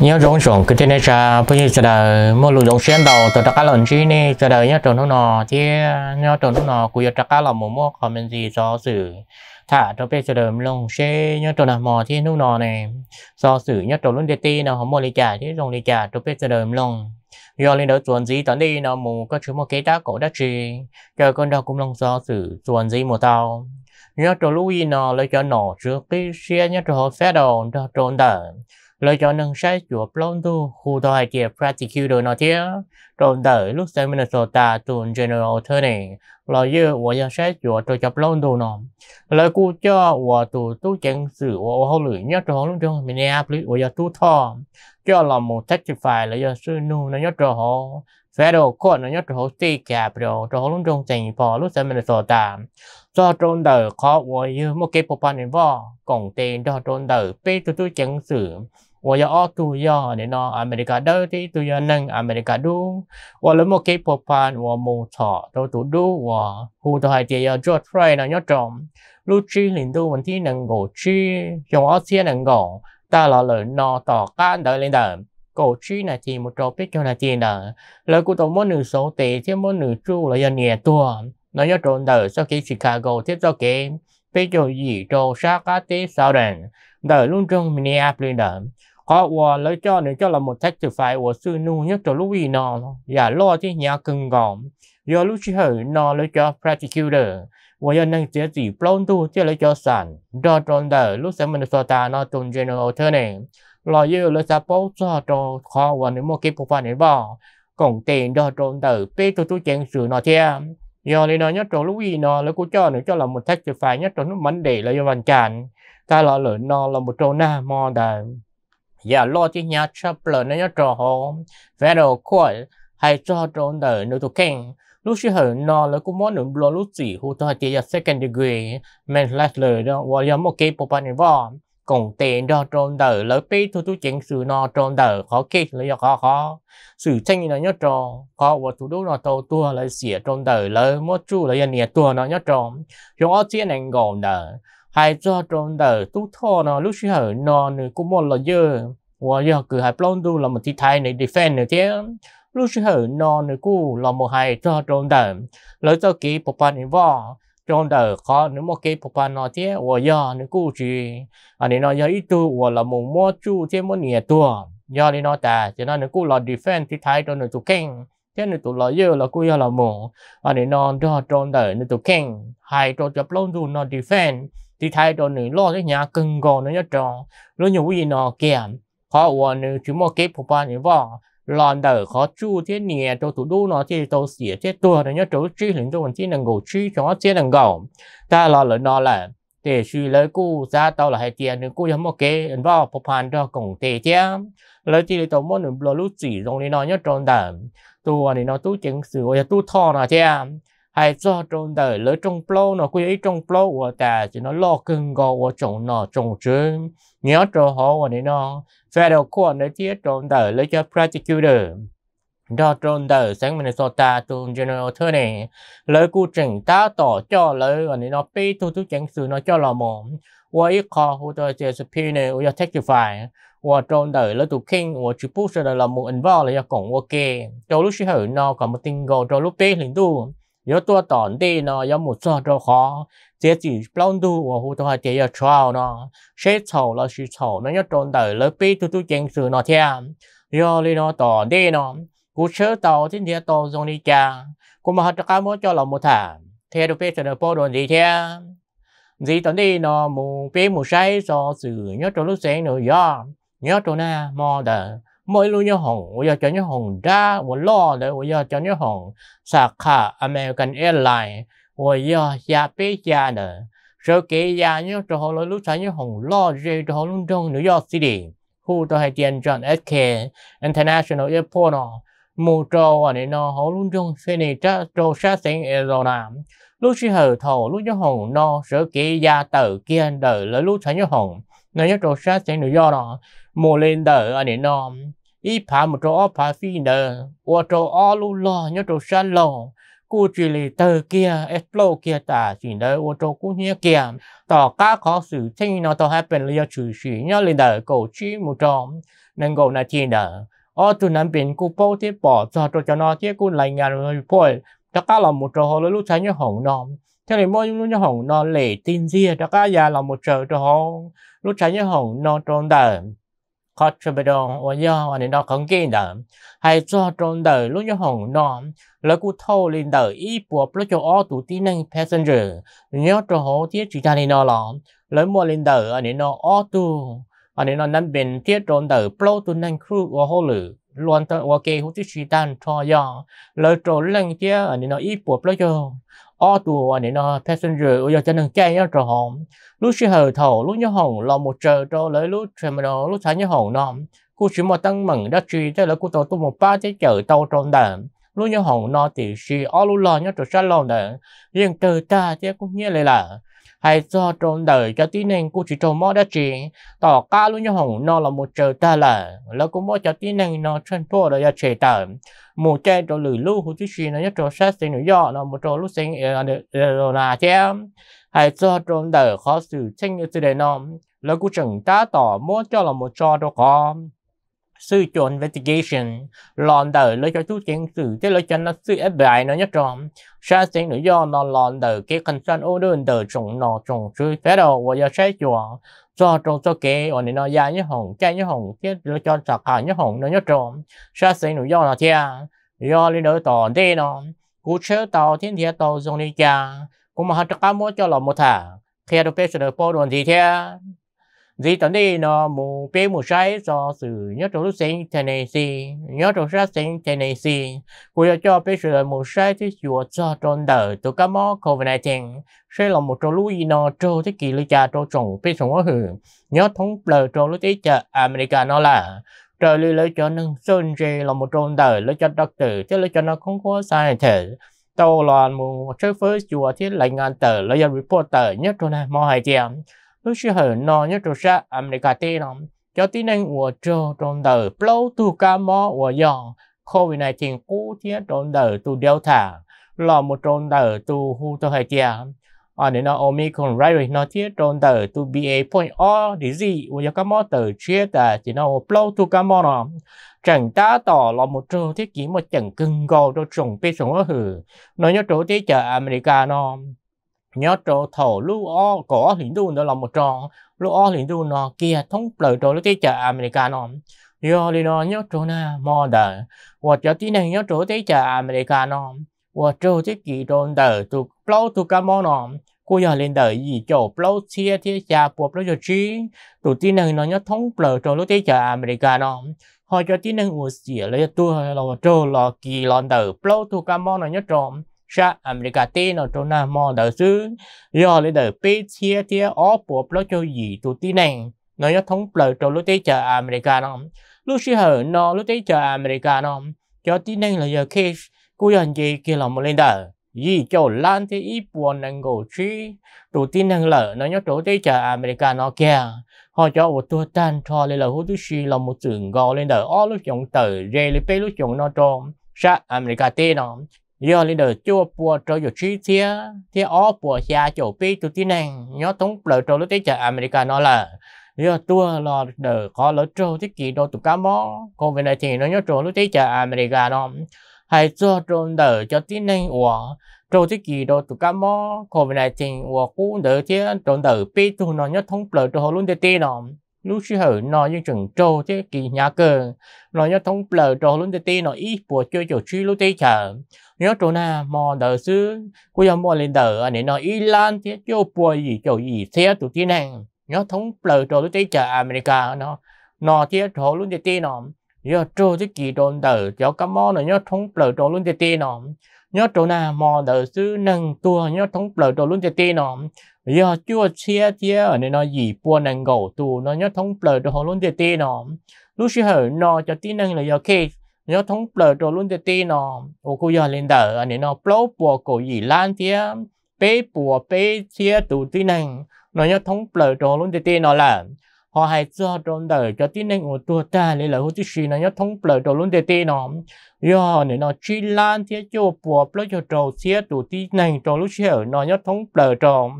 nhớ rong sòng cái trên này ra bây giờ giờ mỗi lúc rong xuyên đầu từ các lần chi này giờ nhớ trộn nó nọ chứ nhớ trộn nó nọ cũng giờ các lần một mua comment gì do sự thả cho bây giờ lông xe nhớ trộn là mò chứ nó nọ này do sự nhớ trộn luôn dt nào không mua lý trả chứ rong lý trả cho bây giờ lông do lên đỡ chuẩn gì tấn đi nó mù có chúng một cái đá cổ đất trì cho con đâu cũng lông do sự chuẩn gì một tao nhớ trộn lui nó lấy cho nổ trước cái xe nhớ họ phép đầu trộn đỡ lời cho nâng sai chúa Blondie khu tòa hai kia prosecutor nói thế trong đời lúc xem Minnesota tuần general attorney lời như của nhân sai chúa tôi cho Blondie nó lời cụ cho của tù tu chứng sự của hậu lưỡi nhất trong lúc trong Minneapolis của dân tu thọ cho là một testify là dân sư nu nó nhất trong họ Federal Court nó nhất trong state capital trong lúc trong thành phố lúc xem Minnesota do trong đời khó của như một cái bộ phận involved cổng tên do trong đời bê tu tu chứng sự 我要二度要你呢，America 到底都要能 America 度，我了么给破盘，我冇错，都都度我，我都还得要做出来呢，要种，路基领导问题能够去，用二些能够，但老了呢，ต่อการเดิน领导。cổ chi này thì một trò biết cho là tiền là lời của tổng môn nữ số tế thêm môn nữ chu là do nhẹ tua nó nhớ trộn đời sau khi Chicago tiếp sau kế bây giờ gì trò sát cá tế sau đàn đời luôn trong Minneapolis đợi có ua lấy cho nếu cho là một thách từ phải ua sư nu nhất cho lúc gì nó giả lo thì nhà cưng gòm do lúc chỉ hơi nó lấy cho prosecutor ua giờ năng chế gì plon tu chứ lấy cho sản do tròn đờ lúc sẽ mình so ta nó tròn general attorney lo yêu lấy sa bố cho cho khó ua nếu một cái bộ phận này bỏ còn tiền do tròn đờ bê cho tôi chèn sự nó thia do nên nó nhất cho lúc gì nó lấy cô cho nữa cho là một thách từ phải nhất cho nó vấn đề là do bàn chản ta lo lỡ nó là một trâu na mò đàn giờ lo chỉ nhà chấp lờ nó nhớ trò hồ về đầu qua hay cho trốn đời nơi tụ kinh lúc xưa hồi nó là cũng muốn được lo lúc gì hồ tôi chỉ là second degree mình lại lời đó và giờ một cái bộ phận vào cùng tiền cho trốn đời lỡ bị thu thu chỉnh sửa nó trốn đời khó kì là khó khó sự tranh là nhớ trò khó và thủ đô nó tàu tua lại xỉa trốn đời lỡ mất chu là nhà tua nó nhớ trò chúng ở chiến anh gồm đời hai cho trong đời tu thọ nó lúc xưa ở nó cũng một là giờ và giờ cứ hai plon tu là một thi thái này defend này thế lúc xưa ở nó cũng là một hai cho trong đời lấy cho kỹ bộ phận involve trong đời khó nếu mà kỹ bộ phận nó thế và giờ nó cũng chỉ anh ấy nó giờ ít tu và là một mua chu thế một nhẹ tu giờ thì nói ta cho nên nó cũng là defend thi thái cho nó tu keng thế nên tụi lỡ giờ là cô là mổ anh ấy nó cho trong đời nó tụi kinh hai cho cho plon tu nó defend thì thay đồ nữ lo thế nhà cần gò nó nhớ tròn lúc nhiều gì nó kèm khó của nữ chú mô kết phục bạn như vò lòn đỡ khó chu thế nè cho thủ đô nó thì tôi xỉa thế tua nó nhớ chỗ chi lĩnh tôi vẫn chi năng gầu chi cho nó chi năng gầu ta lo lỡ nó là để suy lấy cú ra tao là hai tiền nữa cú giống một cái ấn vào phục hành cho cổng tề chứ lấy thì tao muốn là lúc chỉ dùng đi nó nhớ tròn đỡ tôi thì nó tu chứng sự ôi tu thọ nó chứ hay cho trong đời lỡ trong plo nó quy ý trong plo của ta chỉ nó lo cưng gò của chồng nó chồng chứ nhớ cho họ và nó nó về đầu quan để tiết trong đời lỡ cho prosecutor đó trong đời sáng mình so ta trong general thơ này lỡ cụ trình ta tỏ cho lỡ và nó bị tu tu chẳng sự nó cho là một và ít khó hồ tờ sẽ subpoena này và testify và trong đời lỡ tụ kinh và chú bút sẽ là một involve là do cổng ok cho lúc sử hữu nó có một tình gò cho lúc bế hình tu 有多当地呢，有么做着好，这几帮助我好多还得要炒呢，谁炒了谁炒，那要中头了，被都都坚持那天，要哩呢当地呢，我收到今天到中里家，我们还得干么叫老母谈，天都被这个包容几天，几当地呢，冇被冇晒做事，要做路线路呀，要做呢么的。mỗi lúc nhau hồng, bây giờ cho nhau hồng ra, 我老了，我要叫你红，萨卡 American Airlines，我要下飞家的，手机呀，你之后了，路上你红老热，之后弄中 New York City，khu đó hay tiền chọn SK International Airport nó mù trâu ở đây nó hổ luôn trong xe này chắc trâu sát sinh Arizona lúc chỉ hở thổ lúc nhớ hồng nó sở kế gia tử kia đợi lấy lúc sáng nhau, hồng nó nhớ trâu sát sinh New York nó mù lên đợi ở đây nó ý phá một chỗ phá phi nợ ô chỗ ô lu lo nhớ chỗ sa lồng cú chỉ lì tờ kia explo kia ta chỉ nợ ô chỗ cú nhớ kia tỏ cá khó xử thi nó tỏ hai bên lia chữ sĩ nhớ lì đợi cổ chi một chỗ nên gồm là chi nợ ô tu nằm biển cú bố tiếp bỏ cho cho nó tiếp cú lại nhà rồi phôi cho cá là một chỗ hồ lúc sáng nhớ hổng nó thế thì mỗi lúc nhớ hổng nó lệ tin riêng cho cá già là một chỗ cho hồ lúc sáng nhớ hổng nó trốn đời khó chưa bao giờ và do anh đó không kinh đó hay cho trong đời lúc như hồng nó là cụ thâu lên đời ý bộ lúc cho ô tù tí năng passenger nhớ cho hồ tiết chỉ ta nên nó là lấy mua lên đời anh nó ô tụ anh nó nắm bên tiết trong đời pro tụ năng crew và hồ lử luôn tới và kê hút chỉ ta cho do lấy trộn lên kia anh nó ý bộ lúc cho ô tù nè nó passenger bây giờ cho nên chạy nhá trò hồng lúc xe hờ thầu lúc nhớ hồng là một trời cho lấy lúc mà lúc sáng nhớ hồng nó cô chỉ mà tăng mừng đã truy thế là cô tàu tu một ba thế chở tàu tròn đàn lúc nhớ hồng nó thì xì ô lúc lo nhớ trò xa lo đàn riêng từ ta thế cũng như là hay do trong đời cho tí nên cô chỉ trốn mò đã chỉ tỏ ca luôn như hồng nó là một trời ta là là cũng mò cho tí nên nó chân thua rồi ra trời tờ một chơi trốn lử lưu hồ chí nó nhất trốn sát sinh nữ dọ nó một trốn lúc sinh rồi ờ, ờ, ờ, là chứ hay do trong đời khó xử tranh như thế này nó là cô chẳng ta tỏ mò cho là một trò đâu con sư chọn investigation lòn đời lấy cho chú chiến sự thế lấy cho nó sư FBI nó nhất rồi sa sinh nữ do nó lòn đời cái ô đơn đời chồng nó chồng sư thế đâu và giờ sẽ chọn cho trùng cho kế ở nơi nó dài nhất hồng chạy nhất hồng thế lấy cho sạc hà nhất hồng nó nhất rồi sa sinh nữ do nó thia do lý đỡ tỏ thế nó cú chế tàu thiên thiên tàu dùng đi cha cũng mà hết cả mua cho lòng một thả khi được phê sự được bao đồn gì thế vì tận đây nó mù bê mù sai do sự nhớ chỗ sinh Tennessee nhớ chỗ sát sinh Tennessee của giờ cho bê sự là mù sai thì chùa cho tròn đời tụ cá mó covid 19 sẽ là một chỗ lúc gì nó trâu thế kỷ lưu cha trâu trồng bê sống ở hử nhớ thống lời trâu lúc tế chợ America nó là trời lưu lấy cho nâng sơn rì là một tròn đời lấy cho đặc tử thế lấy cho nó không có sai thể tàu là mù chơi phơi chùa thiết lạnh ngàn tờ lấy report reporter nhớ tròn này mò hai tiền tôi sẽ hở nó nhất trò sa America tê lòng cho tí nên của trò trong đời blow tu ca của dòng covid này tiền cũ thiết trong đời tu đeo thả là một trong đời tu hu tu hệ ở nên nó omicron right nó thiết trong đời tu ba point o thì của các mò từ chia ta à, chỉ nó blow tu ca mò nó chẳng ta tỏ là một trò thiết chỉ một chẳng cưng cầu cho trồng bê trồng ở hử nó nhớ chỗ thế chợ America nó nhớ trò thổ lưu o cổ lĩnh đu nó là một tròn lưu o lĩnh đu nó kia thống lợi trò lấy cái chợ americano yo đi nó nhớ trò na mò đờ và cho tí này nhớ trò tới chợ americano và trò tới kỳ tròn đờ tu plau tu cam nó cô giờ lên đời gì chỗ plau chia thế cha buộc plau cho chi tụ tí này nó nhớ thống lợi trò lấy cái chợ americano họ cho tí này ngồi xỉa lấy tua là trò là kỳ lòn đờ plau tu cam nó nhớ trò sa America tê nó cho na mò đỡ sư do lấy đỡ bê chia tia ó bộ lo cho gì tụ tin này nó yếu thống bờ cho lúc tới chờ America nó lúc xí hở nó lúc tới chờ America nó cho tin này là giờ case cú hành gì kia là một lên đỡ gì cho lan thế ít buồn năng gỗ chi tụ tin năng lỡ nó nhớ chỗ tế chờ America nó kia họ cho một tua tan cho lên là hút xí là một trường gò lên đỡ ó lúc chồng tờ rê lên bê lúc chồng nó tròn sa America tê nó giờ lý đời chưa bùa trò dù trí thia thia ó bùa xa chỗ bi tụi tí này nhớ thống lời trò lúc tí chợ America nó là giờ tua là đời có lỡ trâu tí kỳ đô tụi cá mó còn về này thì nó nhớ trò lúc tí chợ America nó hay cho trò đời cho tí này ủa trâu tí kỳ đô tụi cá mó còn về này thì ủa cũng đời thia trò đời bi tụi nó nhớ thống lời trò lúc tí tí nó lúc xưa hở nó như chừng trâu thế kỳ nhà cơ nói như thông bờ trâu luôn tê nói ít bùa chơi chỗ truy lúc tê chờ nhớ chỗ na mò đờ xứ cô giờ mò lên đờ anh ấy nói ít lan thế chỗ bùa gì chỗ gì thế tụi tiên hàng nhớ thông bờ trâu lúc tê chờ America nó nó thế chỗ luôn tê nó nhớ trâu thế kỳ đồn đờ cho cá mò nó nhớ thông bờ trâu luôn tê nó nhớ chỗ nào mò đỡ sư nâng tua nhớ thông lỡ đồ luôn tê nó giờ chưa chia chia ở nơi nó gì bua nâng gầu tu nó nhớ thống lỡ chỗ luôn tê nó lúc xưa hở nó cho tí nâng là giờ khi nhớ thông lỡ đồ luôn tê nó ô cô giờ lên đỡ ở nơi nó plô bùa cổ gì lan tía bê bùa bê chia tù tí nâng nó nhớ thống lỡ chỗ luôn tê nó là họ hay cho trong đời cho tin nên ngồi tua ta lấy là hút xì nó nhớ thông bờ đầu luôn để tin nó do nên nó chi lan thế cho bùa bờ cho trầu xe tụ tin này cho lúc xe nó nhớ thông bờ cho,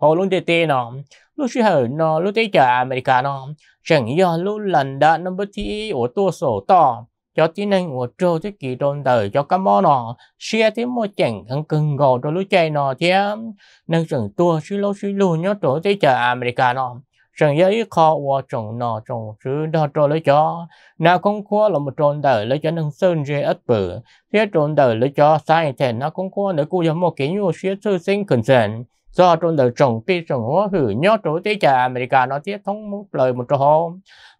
họ luôn để tin nó lúc xe hở nó lúc tới chợ America nó chẳng do lúc lần đã nó bất thi ở tua sổ to cho tin anh ngồi trâu thế kỳ trong đời cho các món nó xe thế mò chẳng ăn cưng gò cho lúc chạy nó thế nên chẳng tua xí lâu xí lù nhớ trổ tới chợ America nó chẳng dễ khó và chồng nọ chồng chứ đo trò lấy cho nào cũng khó là một tròn đời lấy cho nâng sơn dễ ít bự thế tròn đời lấy cho sai thì nó cũng khó nữa cũng giống một cái nhu sĩ sư sinh cần sẵn do tròn đời chồng ti chồng hóa hử nhớ trổ tế trà America nó tiếp thống một lời một trò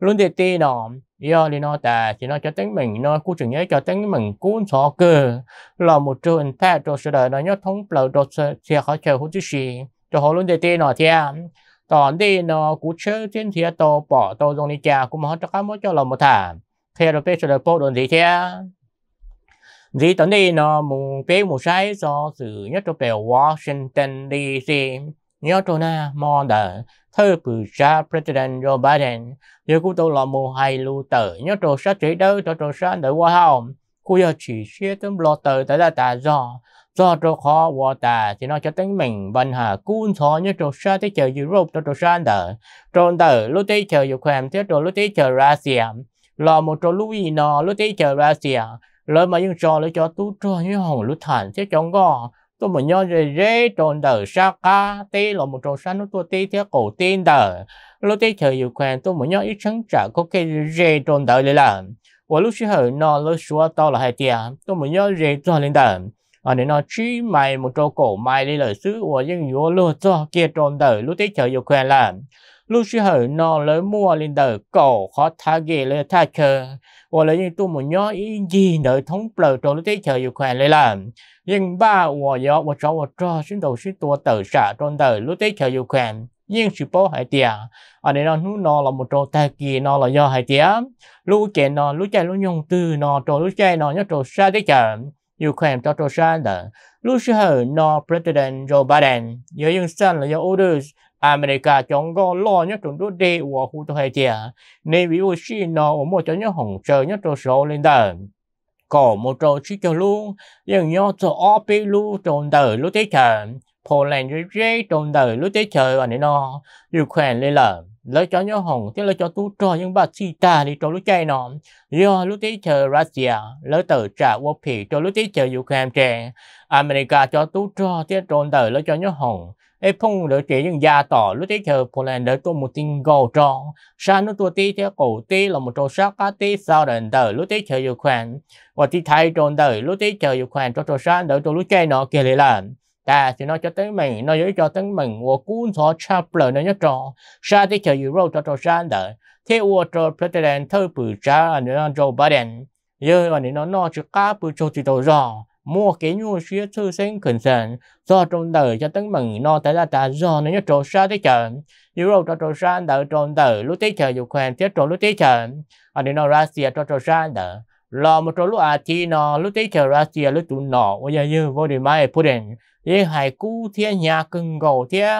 luôn để ti nọ do đi nó tà thì nó cho tính mình nó cũng chừng nhớ cho tính mình cuốn sợ cơ là một trường ta trộn sự đời nó nhớ thống lời trò sự thì khó chờ hút chứ gì cho họ luôn để ti nọ thì ตอนดีเนาะกูเชื่อที่เทียโตปอโตตรงนี้จ้ากูมองจะข้ามจะลงมาถามเทียเราไปเจอโปโดนดีเทียดีตอนดีเนาะมูเป็มูใช้ซอสื่อเนี่ยจะไปวอชิงตันดีซีเนี่ยตัวน่ามองเดอเธอปืนชาประธานาธิบดีโจไบเดนเดี๋ยวกูตัวลมูไฮลูเตอร์เนี่ยตัวชาจีเดอร์ตัวตัวชาเดอว่าเฮากูอยากฉีเชี่ยต้องรอเตอร์แต่ละตาจอ do cho khó vô tà thì nó cho tính mình bên hà cuốn thọ như trò sa tới chờ Europe cho trò sa đỡ tròn đỡ lúc tới chờ dù khoèm thế trò lúc tới chờ Russia lò một trò lúc gì nó lúc tới chờ Russia lời mà những trò lấy cho tu trò như hồng lúc thản thế chọn gò tôi muốn nhớ rề rề tròn đỡ sa ca tê lò một trò sa nó tôi tê thế cổ tên đỡ lúc tới chờ dù khoèm tôi muốn nhớ ít sáng trả có cái rề tròn đỡ lại là hai tôi 我老师后，那老师我到了海边，都没有人做领导。à ờ, nên nó chỉ mày một chỗ cổ mày đi lời xứ của dân yếu lúa cho kia trộn đời lúc tích chờ vô quen làm lúc xưa hở nó lấy mua lên đời cổ khó tha ghê lấy tha chờ và lấy những tu một nhó ý gì đời thống bờ trộn lúc tích chờ yêu quen lấy làm nhưng ba và gió và chó và trò xin đầu xin tua tử xả trộn đời lúc tích chờ vô quen nhưng sự bố hải tiệt ở ờ, đây nó nu nó là một trò ta kỳ nó là do hải tiệt lúc chạy nó lúc chạy lúc nhung tư nó trò lúc chạy nó nhớ trò xa tới chậm Ukraine cho Russia đã lúc sở no President Joe Biden nhớ những sân là do orders America chọn go lo nhất trong đốt đi và khu tôi hay chia nên vì Ukraine nó ở một chỗ nhất hồng chờ nhất trong số lên đời có một trò chỉ cho luôn nhưng nhớ cho OP luôn trong đời lúc thế trời, Poland dưới trong đời lúc thế trời và nên nó Ukraine lên lời lấy cho nhớ hồng thế lấy cho tu cho những bà chi ta đi cho lúc chạy nọ do lúc tí chờ Russia lấy tờ trả quốc phì cho lúc tí chờ Ukraine trẻ America cho tu cho thế trồn tờ lấy cho nhớ hồng ê phong đỡ trẻ những gia tỏ lúc tí chờ Poland đỡ tôi một tin gầu tròn sa nó tôi tí thế cổ tí là một trò sát cá tí sau đền tờ lúc tí chờ Ukraine và tí thay trồn tờ lúc tí chờ Ukraine cho trò sát đỡ cho lúc chạy nọ kia lại làm ta thì nó cho tới mình nó giới cho tới mình cuốn kun so chapler nó cho sha thì chờ euro cho cho sha đợi thế wo cho president thơ bự cha nó cho biden giờ mà nó nó chỉ cá bự cho chỉ đầu rồi mua cái nhu xía thư sinh cần sản do trong đời cho tấn mình no tại là ta do nó nhất trộn xa tới chờ nếu rồi cho trộn xa đợi trong đời lúc thế chờ dù khoan thế trộn lúc thế chờ ở đây nó ra xìa cho trộn xa đợi lo một chỗ lúc à chi nó lúc tây chờ ra chia lúc tụ nó bây giờ như vô đề mai phụ đen ye hải cú thiên nhà cưng gầu thế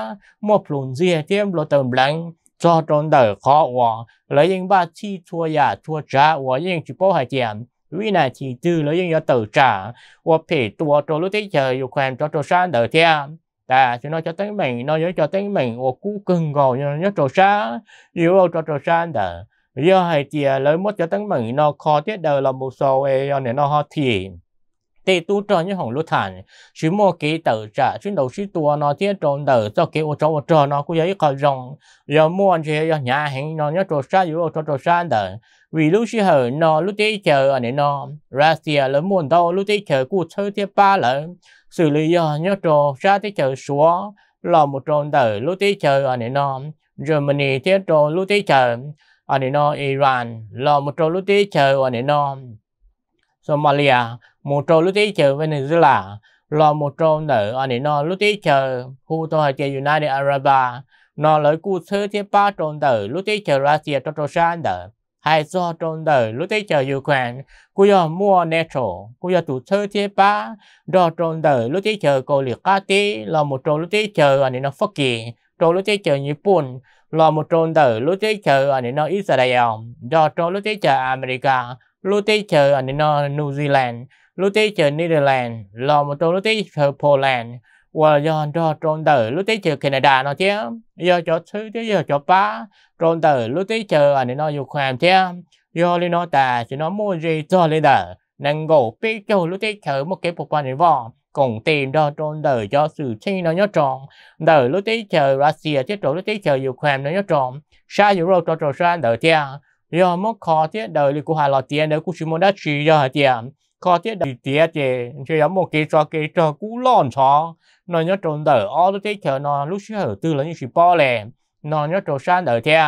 một lùn dìa thế lo tầm lăng cho tròn đời khó hòa lấy những ba chi thua nhà thua trả hòa những chỉ bố hải tiền vì là chỉ tư lấy những tự trả hòa phải tua chỗ lúc tây chờ yêu quen cho chỗ sáng đời thế ta cho nó cho tính mình nó nhớ cho tính mình hòa cú cưng gầu nhớ cho chỗ sáng yêu cho chỗ sáng đời giờ hay tia lấy một cho tăng mừng nó khó tiết đời là một số ấy này nó họ thiền tê tu cho những hồng lúa thành, chỉ mua cái tờ trả chuyến đầu chỉ tua nó tiết trộn đời cho cái ô trộn ô trộn nó cũng giấy khó rộng giờ mua anh chị giờ nhà hàng nó nhớ trộn sao dù ô trộn trộn xa đờ vì lúc chỉ hở nó lúc tê chờ anh nó ra tiệt à, lấy muôn đâu lúc tê chờ cụ chơi tiết ba lần, xử lý giờ nhớ trộn sao tê chờ xuống là một trộn đời lúc tê chờ anh này nó Germany tiết trộn lúc tê chờ anh nó Iran lo một trâu lúc tí chờ anh nó Somalia một trâu lúc tí chờ Venezuela lo một trâu nữ anh nó lúc tí chờ khu tô hệ United Arab nó lấy cụ thứ chế ba trôn tử lúc tí chờ Russia cho trâu sáng tử hai do trôn tử lúc tí chờ Ukraine cụ do mua nato cụ do tụ thứ chế ba do trôn tử lúc tí chờ Colombia liệt lo một trâu lúc tí chờ anh nó phát trâu lúc tí chờ Nhật Bản là một ngôn từ literature ở nơi Israel, do trong literature America, literature ở nơi New Zealand, literature Netherlands, là một trong literature Poland, và do cho trong từ literature Canada nó chứ, do cho thứ thứ do cho ba trong từ literature ở nơi Ukraine chứ, do liên nó ta chỉ nó mua gì cho leader, năng gỗ biết cho literature một cái bộ phận này vào cùng tìm đó tròn đời cho sự chi nó nhớ tròn đời lúc tí chờ Russia chứ trộn lúc tí chờ Ukraine nó nhớ tròn xa dù rồi cho trò xa đời tia do mất khó thế đời lý của Hà Lọ tiền đời của sự muốn đã trì cho Hà tiền khó thế đời tia thì chỉ có một cái cho cái cho cũ lòn chó nó nhớ tròn đời ó lúc tí chờ nó lúc xưa ở tư là như sự bỏ lẻ nó nhớ tròn xa đời tia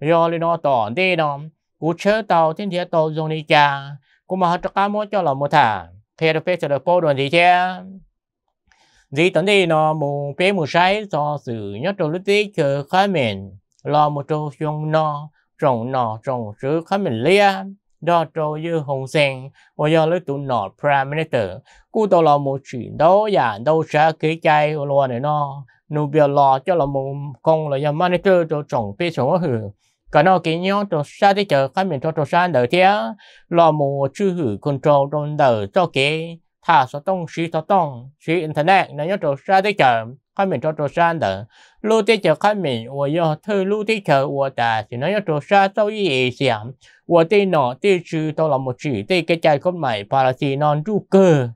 do lên nó tỏ đi nó cú chớ tàu thiên địa tàu dùng đi cha cũng mà hết cả mỗi cho là một thả thế được phép cho được cô đoàn gì chứ gì tận đi nó mù bé mù sai do sự nhất trong lúc tí chờ khá mình lo một trâu chung nó trồng nọ trồng sứ khá mình lia đó trâu như hồng sen và do lúc tụ nọ prime minister cú tao lo một chuyện đó và đâu sẽ kế chay lo này nó nụ biểu lo cho là một con là do minister cho trồng bé sống hưởng ก็นอกกินย้ตัวซาทีเจอขั้นเป็นตัวตัวซเดือดเทียรอมูชื่อหือคนโจโดนเดือดเจ้าเก๋ถ้าสต้องชีสต้องชีอินเทอร์เน็ตนายตัวซาที่เจอขั้นเป็นตัวตัวซเดือดลู่ที่เจอขั้นเป็นวัวยอเธอลู่ที่เจอวัวแต่สินายตัวซาเจ้ายี่เสียมวัวที่หนอที่ชื่อตัวรอมูชื่อที่กระจายคนใหม่ปาราซีนอนจูเกอร์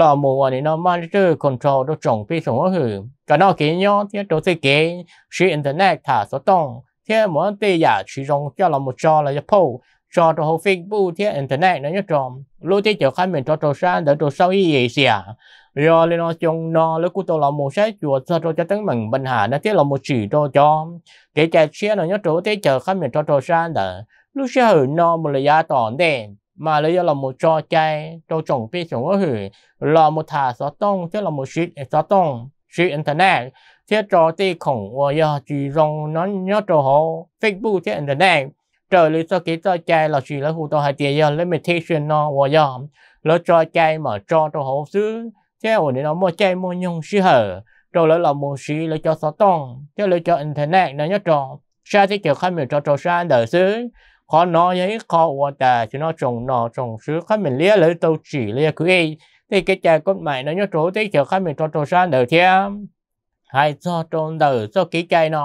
รอมูวันนี้นอนมานเจอคนโจตัวจงพี่สงก็หือก็นอกกินย้อนที่ตัวที่เก๋ชีอินเทอร์เน็ตถ้าสต้อง thế mỗi tê giả chỉ dùng cho là một cho là Apple cho cho hồ Facebook thế internet nó nhất trọng lúc thế chở khai mình cho trò sang để trò sau ý dễ xìa à. rồi lên nó chung nó lúc của tôi là một sách chuột cho trò cho tấn mình bình hà nó thế là một chỉ trò cho kể cả xe nó nhất trò thế chở khai mình cho trò sang để lúc xe hử nó một là giá tỏn đèn mà lấy là một trò chơi cho chồng biết chồng có hử là một thả gió tông thế là một shit gió tông shit internet thế cho tê khổng và giờ chỉ rong nó nhớ cho họ Facebook thế internet trở lý cho cái cho chạy là chỉ là hụ tôi hai tiền giờ limitation nó và giờ lỡ cho chạy mà cho cho họ xứ thế ổn đây nó mua chạy mua nhung xí hở rồi lỡ là mua xí lỡ cho sáu tông thế lỡ cho internet nó nhớ cho sao thế kiểu khai mình cho cho sao đời xứ khó nói ấy khó và ta chỉ nó trồng nọ trồng xứ khai mình lia lỡ tôi chỉ lia cứ ấy thì cái chạy con mày nó nhớ chỗ thế kiểu khai mình cho cho sao đời thiam 还做中的做几届呢？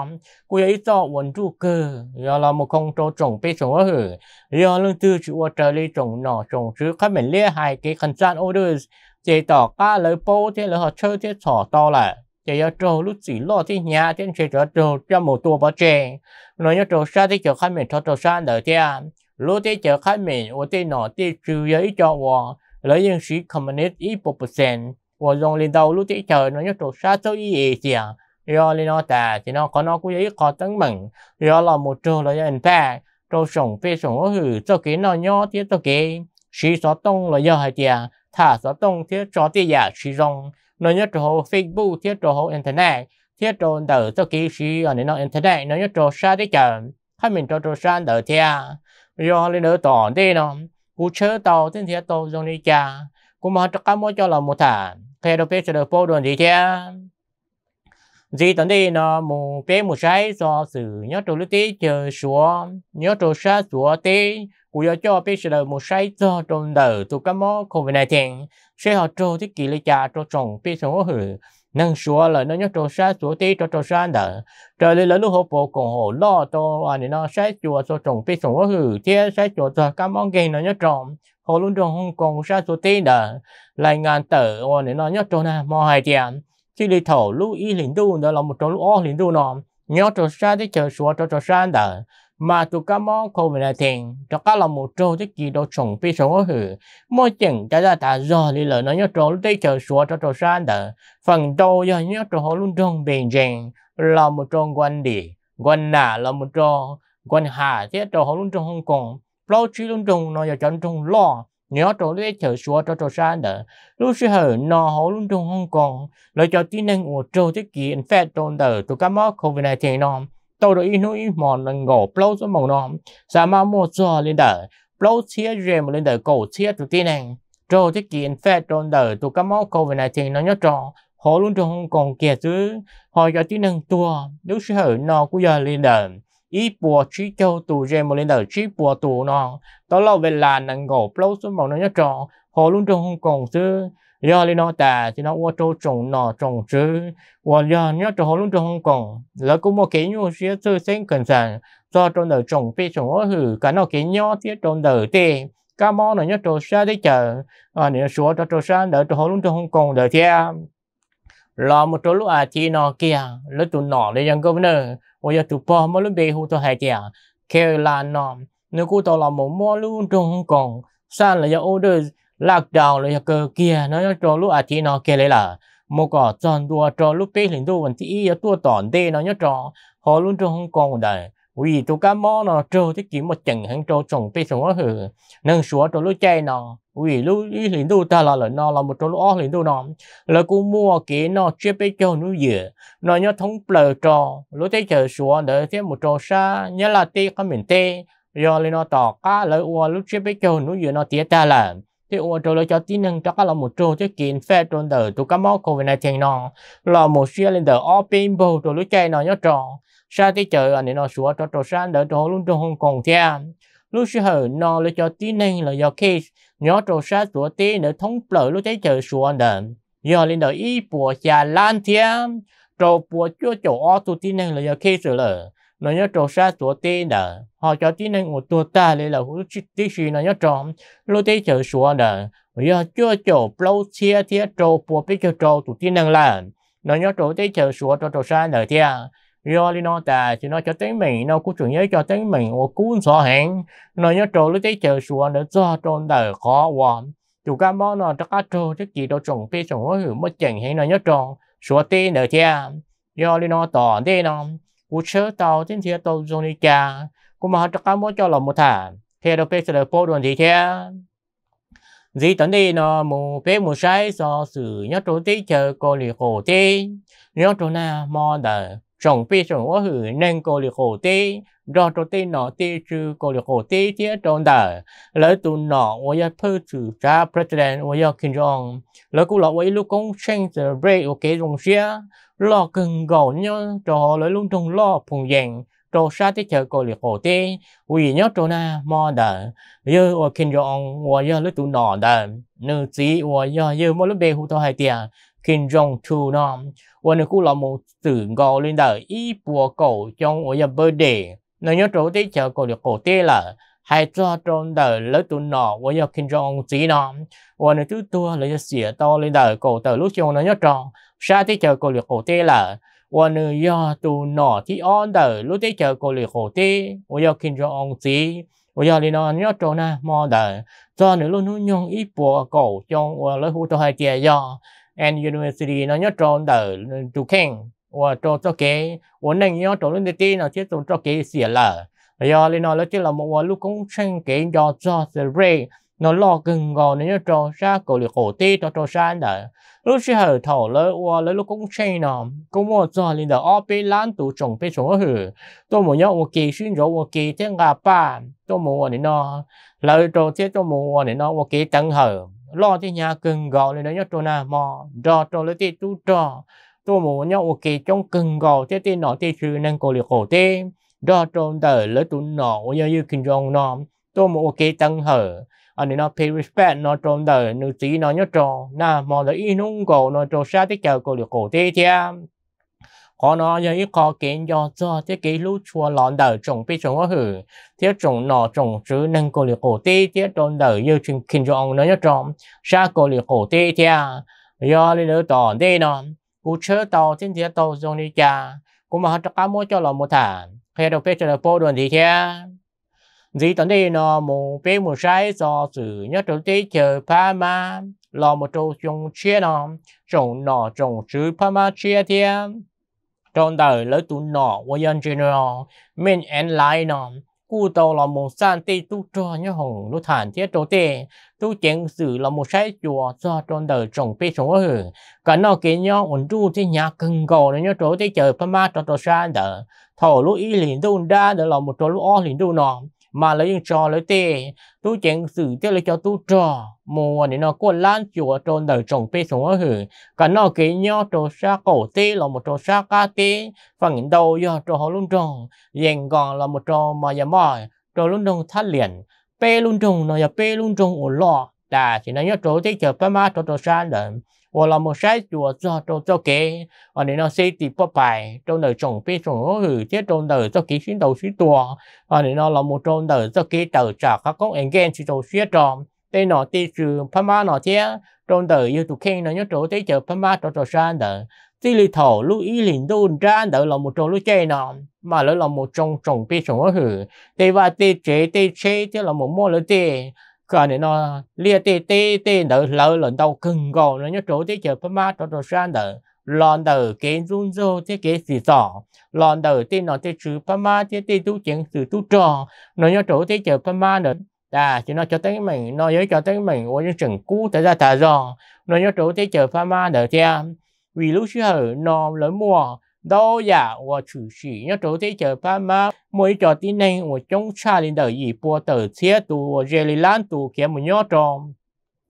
ก意做稳住个，要了么空做总被什么去？要า自己我这里总呢总是看门厉害，给很赞 orders，这到家来包天然后车天炒到了。จะยโจลุสีลอที่เนียเช่นเชจโจจะหมูตัวบอเจนอยโจชาที่เจอขั้นเหม็นทอตชาเดอเทียรู้ที่เจอข้นเหมนโอที่หนอที่ชือยอีจอววแล้วยังชีคอมมิวนิสต์อีปเปอร์เซ็นต์我用领导 lúc tí chờ nó nhất trụ sát cho gì chị do lên nó ta chỉ nó có nó cũng giấy có tấn mừng do là một chỗ là dân ba chỗ sống phê sống ở hử cho cái nó nhỏ thì cho cái sĩ số tông là do hai chị thả số tông thì cho tí giả rong nó nhất trụ facebook thì trụ hồ internet thì trụ đỡ cho cái sĩ ở nó internet nó nhất trụ sát tí chờ hai mình trụ trụ sát đỡ do lên đỡ tỏ đi nó cú chớ tàu tên thì tàu dùng đi cha cú mà cho cá mỗi cho là một thằng thế đó biết sẽ được bố đồn gì chứ gì tận đi nó mù bé mù trái do xử nhớ trâu lưỡi tí chờ xóa nhớ trâu xa xóa tí cũng do cho bé sẽ được mù trái do trong đời tụ cá mó không về này thiện sẽ họ trâu thiết kỳ lấy trà trâu trồng bé sống hử nâng xóa là nó nhớ trâu xa xóa tí cho trâu xa đỡ trở lên là lúc hộp bộ cùng hộ lo to à nó sai chùa cho trồng bé sống hử thế sai chùa cho cá mó gây nó nhớ trồng họ luôn trong Hong Kong ra số tên đã lại ngàn tờ và nên nó nhớ cho nè mò hai tiền chỉ đi thổ lũ y lính đu đó là một trong lũ o lính đu nó nhớ cho ra thì chờ số cho cho ra đã mà tụ cá mò về này tiền cho cá là một trâu chứ kỳ đồ trồng bị sống ở hử mỗi chừng cái ra ta do lý lỡ nó nhớ trâu tới chờ số cho cho ra đã phần đầu giờ nhớ cho họ luôn trong bình dân là một trong quan đi quan nà là một trong quan hà thế cho họ luôn trong Hong Kong lâu chỉ luôn trùng nó giờ chọn trùng lo nhớ trò lấy chờ xua cho trò xa nữa lúc xưa hở nó hổ luôn trùng hong kong lời cho tin năng của trâu thế kỷ in fact trôn tờ trò không mắc covid 19 nó tôi đã in hối mòn lần ngổ lâu cho màu nó sao mà mua cho lên đời lâu chia rèm lên đời cổ chia trò tin năng trâu thế kỷ in fact trôn tờ trò không mắc covid 19 nó nhớ trò họ luôn không còn kia chứ họ cho tí năng tua lúc xưa hở nó cũng giờ lên đời 一波追求赌人莫领导追波赌呢，到老为难能够不老孙某能一种，何论中红公司，要领导大，只能我州种呢种植，我要你要何论中红公，แล้วก็莫给牛些做生根上，做种的种被种我去，干到给鸟些种的地。cá mò này nhớ trâu xa đấy chờ, à, nếu số trâu xa đỡ trâu hồ luôn trâu không còn đỡ theo lo một chỗ lúc à chị nó kia lúc tụi nó để dân công nữa bây giờ tụi bò mà lúc bị hụt tụi hai kia kêu là nó nếu cô tao là một món luôn trong còn sao là giờ order lạc đào là giờ cơ kia nó cho lúc à chị nó kia lấy là một cỏ tròn đùa cho lúc bé Hình đùa vẫn thì giờ tua tòn đây nó nhớ trò họ luôn trong không còn đời vì tụ cá mò nó trâu thế kiếm một chừng hàng trâu trồng tê sống hử nâng xuống trâu lũ chay nó vì lũ liền đu ta là nó là một trâu lũ ó liền đu nó là cô mua cái nó chế bê cho nó dừa nó nhớ thống bờ trò lũ thế chờ xuống để thế một trâu xa nhớ là tê có mình tê do lên nó tỏ cá lỡ ua lũ chế bê cho nó dừa nó tía ta là thì ủa trâu lo cho tí nâng cho các là một trâu chứ kiến phê trôn đời tụ cá mò covid này nó là một xe lên đời ó pin bầu trâu lũ chay nó nhớ tròn sa tí chờ anh nó sửa cho cho sa đỡ cho luôn cho Hong Kong thea lúc sư hở nó là cho tí nên là do khi nhỏ cho sa sửa tí để thông bờ lúc thấy chờ sửa đỡ giờ lên đợi ý bùa già lan thea cho bùa chưa chỗ o tu tí nên là do khi sửa lỡ nó nhớ trò sa sửa tí đờ họ cho tí năng một tổ ta lấy là hữu chích tí xì nó nhớ trò lô tê chờ sửa đờ giờ chưa chỗ lâu chia thia trò bùa bế chờ trò tụ tí năng là nó nhớ trò tê chờ sửa trò trò sa đờ thia do li nó ta chỉ nó cho tiếng mình nó cũng chủ yếu cho tiếng mình và cuốn sổ hẹn nó nhớ trộn lúc tới chờ xuống để do trộn đời khó hoàn chủ cá món nó cho cá trộn chắc gì đó trộn phê trộn hối hưởng mất chừng hay nó nhớ trộn số tiên nữa cha do li nó tỏ đi nó cũng chớ tàu trên thiệt tàu dùng đi cha cũng mà cho cá món cho lòng một thả theo đâu phê sẽ được bố đoàn gì thế dì tấn đi nó mù phê mù sai do sự nhớ trộn tê chờ cô li khổ tê nhớ trộn nào mò đời rong pi rong wo hu nên cô li khổ ti do cho ti nọ ti chư cô li khổ ti ti trong đời lỡ tụ nọ wo ya phư chữ cha president wo ya kim jong lỡ cũng lọ wo lúc cũng sang the break ok rong xia lo cần gầu nhớ cho họ lỡ luôn trong lo phùng dành cho sa ti chờ cô li khổ ti vì nhớ cho na mò đời giờ wo kinh doanh wo ya lỡ tụ nọ đời nữ sĩ wo ya giờ mỗi lúc bề hụ to hai tiền kinh Jong Tu nó và nếu cũng là một từ gò lên đời ý bùa cổ trong ở nhà bờ đề nó nhớ chỗ tế chờ cổ được cổ tế là hai cho trong đời lỡ tụ nọ và nhà kinh Jong chỉ nó và nếu thứ tua là nhà sẽ to lên đời cổ tờ lúc trong nó nhớ tròn xa tế chờ cổ được cổ tế là và nếu do tu nọ thì on đời lúc tế chờ cổ được cổ tế và nhà Kim Jong chỉ bây nhà linh nó nhớ tròn na mò đời cho nữa luôn nó nhung ít bùa cổ trong và lỡ hút cho hai kia do and university nó nhớ tròn đỡ ừ, tu khen và tròn cho kế và nên nhớ tròn lên đi nó chết tròn cho kế xỉa lở do lên nó là chỉ là một lúc cũng sang kế do do the ray nó lo gần gò nó nhớ tròn ra cổ liệu khổ tê cho tròn ra đỡ lúc chỉ hở thở lỡ và lỡ lúc cũng sang nó cũng một do lên đỡ ở bên lan tụ trồng bên trồng hử tôi muốn nhớ một kỳ xuyên rồi một kỳ tiếng gà ba tôi muốn nó lỡ tròn chết tôi muốn nó một kỳ tăng hở lo thì nhà cần gạo lên đấy nhớ chỗ nào mò trò cho lấy thì tu trò tôi muốn nhau ok trong cần gạo thế thì nó thì sự nên cổ liệu khổ thế trò cho đỡ lấy tụ nó giờ như kinh doanh nó tôi muốn ok tăng hở anh nên nó pay respect nó cho đỡ nữ tí nó nhớ cho na mò lấy in gạo cổ nó trò sát tích chờ cổ liệu cổ thế thiam à? có nó giờ ít có kiến do cho thế cái lũ chua lòn đỡ trồng bị trồng có hữu thế trồng nọ trồng chứ nâng cô liệt cổ tê thế trồng đỡ yêu chừng kinh cho ông nó nhớ trồng sa cô liệt cổ tê thế do lên nữa tòn thế nó cú chớ tàu trên thế tàu dùng đi cha cú mà hết cả mua cho lòng một thả khi đọc phê cho đầu bô đồn gì thế gì tận đây nó một phê một sai do sự nhớ trồng tê chờ pha ma lòng một trâu dùng chia nọ trồng nọ trồng chứ pha ma chia thế trong đời lỡ tụ nọ và dân general mình en lại nọ cú tàu là một san tê tu cho nhớ hồng lúc thản thiết trâu tê tu chiến sử là một sai chùa cho trong đời trồng bê sống ở cả nó kiến nhau ổn tu thì nhà cần gò nên nhớ trâu tê chờ pha ma trong tàu san đỡ thổ lúc ý liền tu đa đỡ là một trâu lúc o liền tu nọ mà lấy những trò lấy tê tu chén xử tiêu lấy cho tu trò mùa này nó có lan chùa trôn đời trồng bê xuống ở hử cả nó kế nhau trò xa cổ tê là một trò xa cá tê phần đầu do trò họ luôn trồng dành còn là một trò mà giờ mỏi trò luôn trồng thắt liền bê luôn trồng nó giờ bê luôn trồng ổ lọ đã chỉ nó nhớ trò tê chờ ba ma trò trò xa đợn 我老母晒住做做做给，我你那些地不白，做那种别种我去，这做那做给先头先多，我你那老母做那做给头จากเขาก็เองแก่ที่ตัวเสียจอมแต่หนอที่ชื่อพม่าหนอเจ้าตรงเดออยู่ตุเข่งหนอยตัวที่เจอพม่าตัวตัวชานเดอที่ลิทอลูกอีหลินดูนจานเดอเราหมดตัวลูกเจนอมมาแล้วเราหมดจงจงไปส่งก็คือแต่ว่าที่เจที่เชที่เราหมดมั่วแล้วเจ cái này nó lia tê tê tê đỡ lỡ lần đầu cưng gò nó nhớ chỗ thế chờ phá ma cho đồ sang đỡ lòn đỡ cái run rô thế cái gì sọ lòn đỡ tê nó thế chữ phá ma thế tê tu chuyện sự tu trò nó nhớ chỗ thế chờ phá ma nữa à chỉ nó cho tới mình nó giới cho tới mình ôi những chừng cú tới ra thả rò nó nhớ chỗ thế chờ phá ma đỡ theo vì lúc xưa nó lớn mùa và sĩ nhất chủ chờ tin lên gì kia một 都呀，我出去，要走的就爸妈，每条的呢，我中差领导一波头切度，我这里懒度给木鸟中，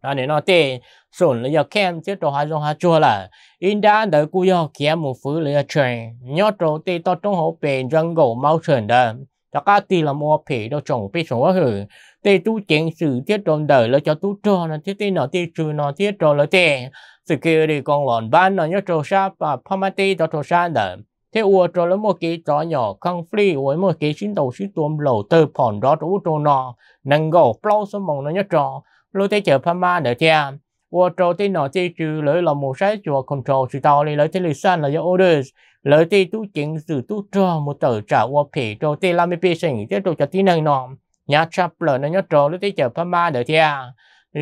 啊，你那的，顺了要看这都还用还做了，应当的故要给木服了钱，鸟走的到中后边装狗猫成的。cho các tỷ là kia một trong là mua phê đồ trồng phê quá hử tê tu chén sự tiết trộn đời là cho tu cho nó tiết tê nó tiết trừ nó tiết trò là tê security con lon ban nó nhớ trâu sa và pamati đó trâu sa đó thế ua trâu là một cái trò nhỏ không free với một cái chiến đầu chiến tuôn lầu tư phòn đó trâu trâu nọ nâng gầu plau số mong nó nhớ trò lối à, thế chờ pama nữa thea ua trâu thế nọ thế trừ lưỡi là một sai chùa control chỉ tao lấy lưỡi thế lưỡi san là do orders lưỡi thế tu chính sự tu trò một tờ trả ua phỉ trâu thế làm bị sinh thế trâu cho tí năng nọ nhà chập lợn nó nhớ trâu lưỡi thế chờ pama nữa thea à,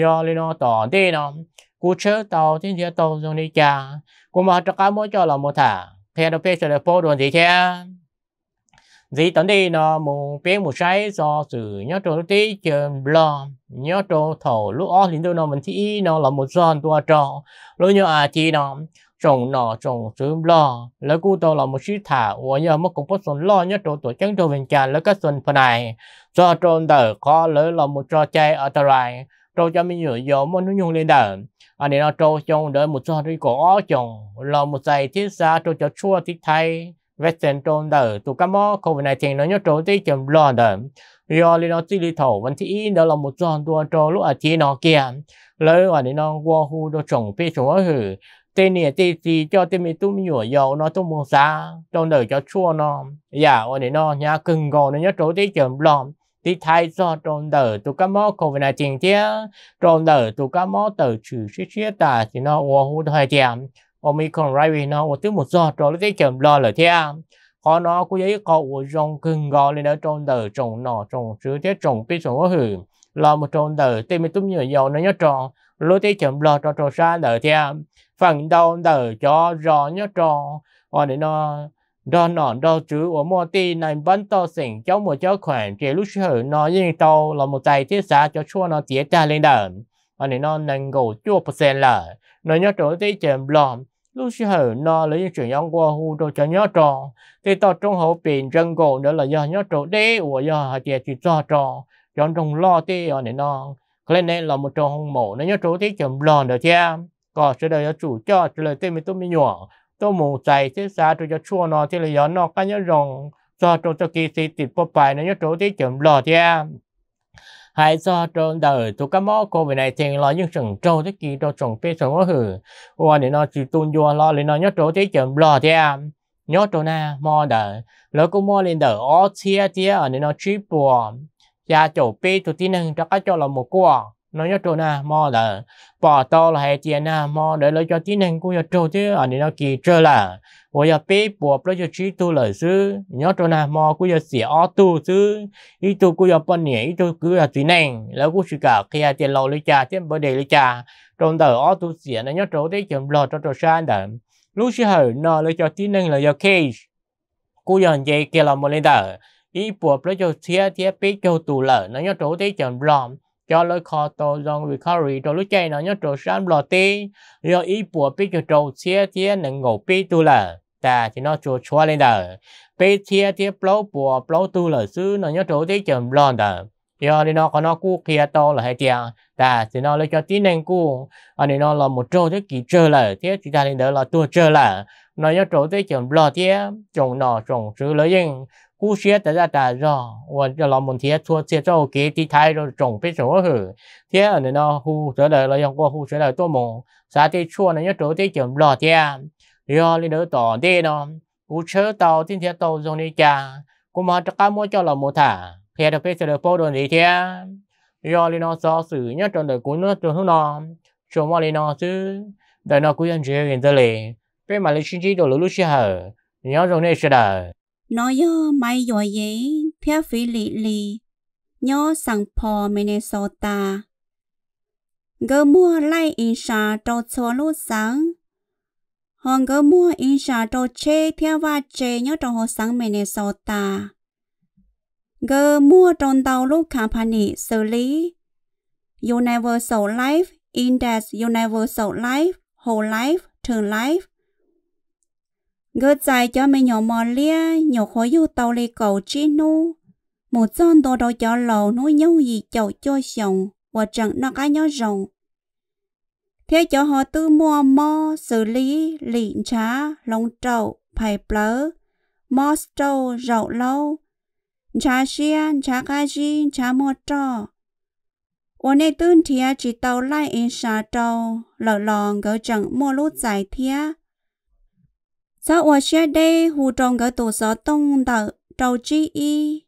do lên nó tỏ thế nọ cú chớ tàu trên giờ tàu dùng đi chả cú mà cho cá mỗi cho là một thả thế nó phê cho được phô đồn gì thế gì tấn đi nó mù bé một trái do sự nhớ trộn tí chơi lo nhớ trộn thầu lúc ó lính tôi nó mình thì nó là một giòn tua trò lúc nhớ à chi nó trồng nọ trồng sứ lo lấy cú tàu là một chiếc thả của nhớ mất cũng phát xuân lo nhớ trộn tuổi chân trâu vinh trà lấy cái xuân phần này do trộn đỡ khó lấy là một trò chơi ở tờ rài trâu cho mình nhớ gió muốn nó nhung lên đỡ anh nên trâu trong đỡ một số đi cổ ở trong là một giải thiết xa trâu cho chua thiết thay vết chân trong đỡ tụ cá mò không covid này thì nó nhớ trâu thì chấm lo đỡ do lý nó chỉ lý thổ vẫn thị đó là một giòn tua trâu lúc ở chỉ nó kia lấy anh nên nó qua hu đồ chồng bị trồng ở hử tên này thì gì cho tên mình tụm nhủa dầu nó tụm mua xa trong đỡ cho chua nó dạ anh nên nó nhà cưng gò nó nhớ trâu thì chấm lo đi thay cho trong đời tụ các món covid tiền chứ trong đời tụ các món từ trừ chia chia ta thì nó ô hú thời điểm omicron ra vì nó ô tức một do rồi cái chậm lo lời thế có nó cứ giấy có ô rong cưng gò lên đó trong đời trồng nọ trồng chứa thế trồng cái trồng có hử lo một trong đời tìm mình tụm nhiều dầu nó nhớ tròn lối thế chậm lo cho tròn xa đời thế phần đầu đời cho rõ nhớ tròn còn để nó đó nọ đó chứ của mùa ti này vẫn to sỉnh cháu một cháu khoản chỉ lúc sử nó yên tàu là một tài thiết xa cho chua nó tiết ra lên đờn và nên nó nâng gỗ chua phần sen là nó nhớ chỗ tí chèm lòm lúc sử nó lấy chuyện ông qua hù đồ cho nhớ trò thì tao trong hậu biển rừng gỗ nữa là do nhớ chỗ đế của do hạt tiệt chỉ cho trò cho trong lo tí và nên nó lên này là một trò hung mộ nó nhớ chỗ tí chèm lòm được chưa có sẽ đợi đời chủ cho trả lời tên mình tôi mới nhỏ tôi mù chạy chứ xa tôi cho chua nó thì là gió nó cái nhớ rồng cho tôi cho kỳ sĩ tịt bó bài nó nhớ chỗ thì chậm lò thì à. hãy cho trộn đời tôi cá mó cô về này thì lo những sừng trâu thế kỳ trâu trồng bê sừng có hử qua để nó chỉ tuôn vua lo để nó nhớ trâu thế chậm lò thế à. nhớ trâu na mò đời lỡ cũng mò lên đời ó chia thế ở nên nó chỉ bùa gia chỗ bê tôi tin rằng cho cá cho là một quả nó nhớ trâu na mò là bỏ to là hệ tiền na mò để lấy cho tí nên của nhớ trâu chứ ở đây nó kỳ trơ là của nhà bếp bỏ lấy cho trí tu lời chứ nhớ trâu na mò cũng giờ xỉa o tu chứ ý tu cũng giờ bọn nhỉ ý tu cứ là tí của chỉ cả khi tiền lâu lấy trả tiền bữa để lấy trả, trong đời o tu xỉa nó nhớ trâu đấy chậm lo cho trâu san đó, lúc xưa hở nó lấy cho tí nên là giờ cage cũng giờ vậy kia là một lên đời ý bỏ lấy cho xe thiệt bé cho tu lời nó nhớ trâu đấy chậm lo cho lối khó tổ dòng recovery rồi lúc chạy nó nhớ trổ sáng lò tì rồi ý bùa bí cho trổ chia chia nâng ngộ bí tu lờ ta chỉ nó trổ chua lên đờ bí chia chia bố bùa bố tu lờ sư nó nhớ trổ tí chầm lòn đờ rồi thì nó có nó cú kia to là hai tia ta thì nó lấy cho tí năng cú anh nó là một trâu thế kỳ chơi là thế chúng ta lên đỡ là tua chơi là nó nhớ trổ tí chầm lò thế chồng nọ chồng sư lấy nhưng cú xe tại ra trả rõ và cho lòng mình thiết thua xe cho kế tí thái rồi trồng biết số hử thế ở nơi nó hu trở đời là dòng qua hu trở đời tôi mù xã tê chua này nhớ chỗ tê kiểm lò thế do lên đỡ tỏ tê nó cú chớ tàu tin thiết tàu dùng đi cha cú mà chắc cá mua cho lòng một thả thế được biết sẽ được bao đồ gì thế do lên nó so xử nhớ trong đời cú nữa trường hướng nó chỗ mà lên nó chứ đời nó cú chơi hiện giờ lì mà lên xin chỉ đồ lũ lũ xe hở nhớ rồi này sẽ đời nó yo mai yo ye pia phi li li nho sang po Minnesota. Gơ mua lại in xa trâu chua lô sáng. Hòn gơ mua in xa trâu chê pia va chê nho trâu hồ sáng Minnesota. Gơ mua tròn tàu lô company xử lý. Universal Life Index Universal Life Whole Life Term Life gỡ chạy cho mấy nhỏ mò lia nhỏ khó yêu tàu lê cầu chi nu một con đồ đồ cho lầu nuôi nhau gì chậu cho chồng và chẳng nó cái nhau rồng thế cho họ tư mua mò xử lý lịn trá lông trậu phải plớ mò trâu rậu lâu trá xiên trá ca gì trá mò trò ôn này tương thia chỉ tàu lại in xa trâu lợ lòn gỡ chẳng mua lút dài thia 早我写的湖中个多少东的周之一，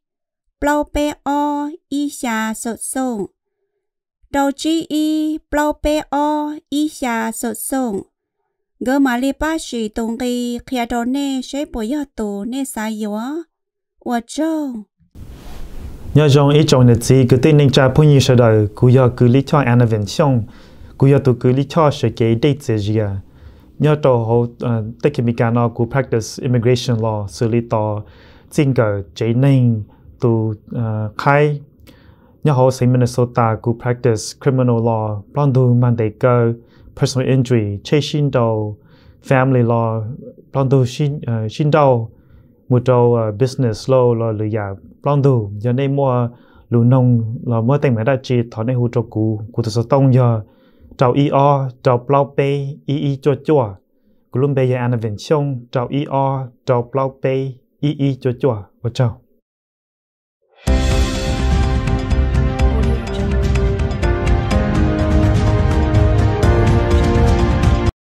老贝奥一下手送，周之一老贝奥一下手送，个马里巴是东个看到呢谁不要多呢啥有啊，我中。nhà dòng ý chồng là gì cứ tên nên cha phụ nhi sợ đời cứ giờ cứ lý cho anh là vẫn xong cứ giờ tôi cứ lý cho sợ cái đây sẽ gì à nhớ tổ hồ tất cả mình cả nó cũng practice immigration law xử lý tổ xin cờ chế nên tu khai nhớ hồ sinh Minnesota cũng practice criminal law bọn tu mang đầy cơ personal injury chế xin đầu family law bọn tu xin xin đầu một đầu business law là lựa giả bọn tu giờ nên mua lù nông là mới tiền mẹ đã chi thọ nên hồ trợ cụ cụ thực sự tông giờ trâu y e o trâu plau pe y y chua chua glum be ya an ven chong o trâu plau pe y y chua chua o trâu